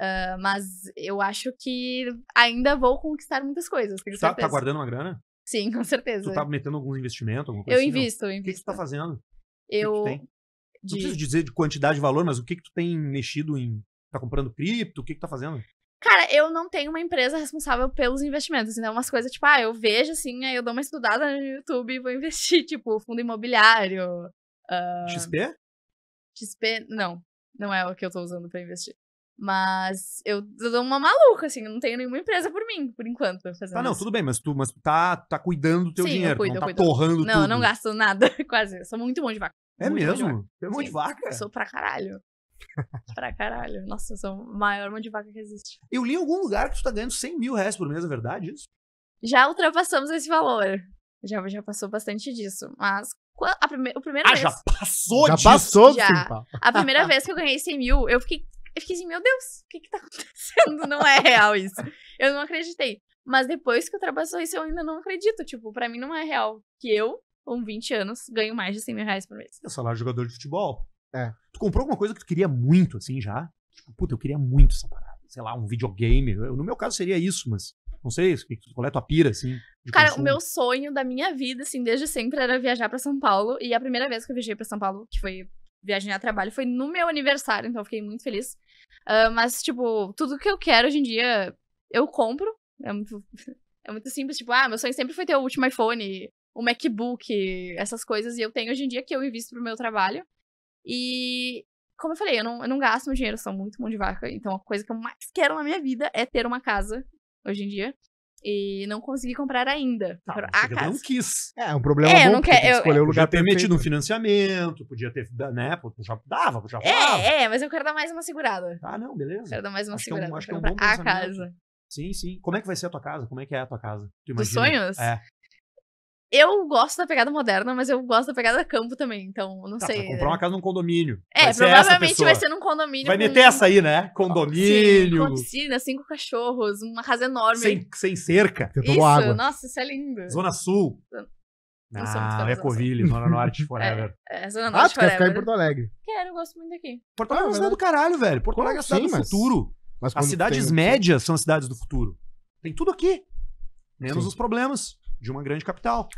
Uh, mas eu acho que ainda vou conquistar muitas coisas. Com tá, tá, guardando uma grana? Sim, com certeza. Tu tá metendo alguns investimentos? Alguma coisa eu assim, invisto, eu invisto. O que, que tu tá fazendo? Eu. O que que tu tem? De... Não preciso dizer de quantidade de valor, mas o que, que tu tem mexido em. Tá comprando cripto? O que, que tá fazendo? Cara, eu não tenho uma empresa responsável pelos investimentos. Então, é umas coisas, tipo, ah, eu vejo assim, aí eu dou uma estudada no YouTube e vou investir, tipo, fundo imobiliário. Uh... Ah, XP? XP, não. Não é o que eu tô usando pra investir. Mas eu dou uma maluca, assim, eu não tenho nenhuma empresa por mim, por enquanto. Ah tá, não, isso. tudo bem, mas tu, mas tá, tá cuidando do teu Sim, dinheiro, cuido, não tá cuido. torrando não, tudo. Não, não gasto nada, quase. Eu sou muito bom de vaca. É muito mesmo? Você é mão de vaca? Eu sou pra caralho. pra caralho. Nossa, eu sou a maior mão de vaca que existe. Eu li em algum lugar que tu tá ganhando 100 mil reais por mês, é verdade isso? Já ultrapassamos esse valor. Já, já passou bastante disso. Mas a prime o primeiro ah, já passou já disso? Passou, já passou, A primeira vez que eu ganhei 100 mil, eu fiquei eu fiquei assim, meu Deus, o que que tá acontecendo? Não é real isso. Eu não acreditei. Mas depois que eu ultrapassou isso, eu ainda não acredito. Tipo, pra mim não é real que eu, com 20 anos, ganho mais de 100 mil reais por mês. É salário de jogador de futebol. É. Tu comprou alguma coisa que tu queria muito, assim, já? Tipo, puta, eu queria muito essa parada. Sei lá, um videogame. Eu, no meu caso seria isso, mas não sei, qual é a tua pira, assim? Cara, consumo? o meu sonho da minha vida, assim, desde sempre era viajar para São Paulo. E a primeira vez que eu viajei para São Paulo, que foi viagem a trabalho. Foi no meu aniversário, então fiquei muito feliz. Uh, mas, tipo, tudo que eu quero hoje em dia, eu compro. É muito, é muito simples. Tipo, ah, meu sonho sempre foi ter o último iPhone, o MacBook, essas coisas. E eu tenho hoje em dia que eu invisto pro meu trabalho. E, como eu falei, eu não, eu não gasto meu dinheiro, sou muito mão de vaca. Então, a coisa que eu mais quero na minha vida é ter uma casa, hoje em dia e não consegui comprar ainda. Tá, a ah, casa. não quis. É, um problema é, bom, não quer, eu, escolher eu, o lugar ter metido um financiamento, podia ter, né, já dava, já é, falava. É, é, mas eu quero dar mais uma segurada. Ah, não, beleza. Quero dar mais uma acho segurada. Que é um, acho que é um bom a casa. Sim, sim. Como é que vai ser a tua casa? Como é que é a tua casa? Tu Dos sonhos? É. Eu gosto da pegada moderna, mas eu gosto da pegada campo também, então não tá, sei. Vai comprar é uma casa num condomínio. É, vai provavelmente vai ser num condomínio. Vai com... meter essa aí, né? Condomínio. Sim, com piscina, cinco cachorros, uma casa enorme. Sem, sem cerca. Isso, água. nossa, isso é lindo. Zona Sul. Não, ah, Ecoville, é Zona Norte, Forever. É, é Zona ah, Norte, ah, tu quer ficar em Porto Alegre? Quero, gosto muito aqui. Porto ah, Alegre ah, é uma cidade do caralho, velho. Porto Alegre é a cidade assim, do futuro. Mas as cidades tem... médias são as cidades do futuro. Tem tudo aqui. Menos sim. os problemas de uma grande capital.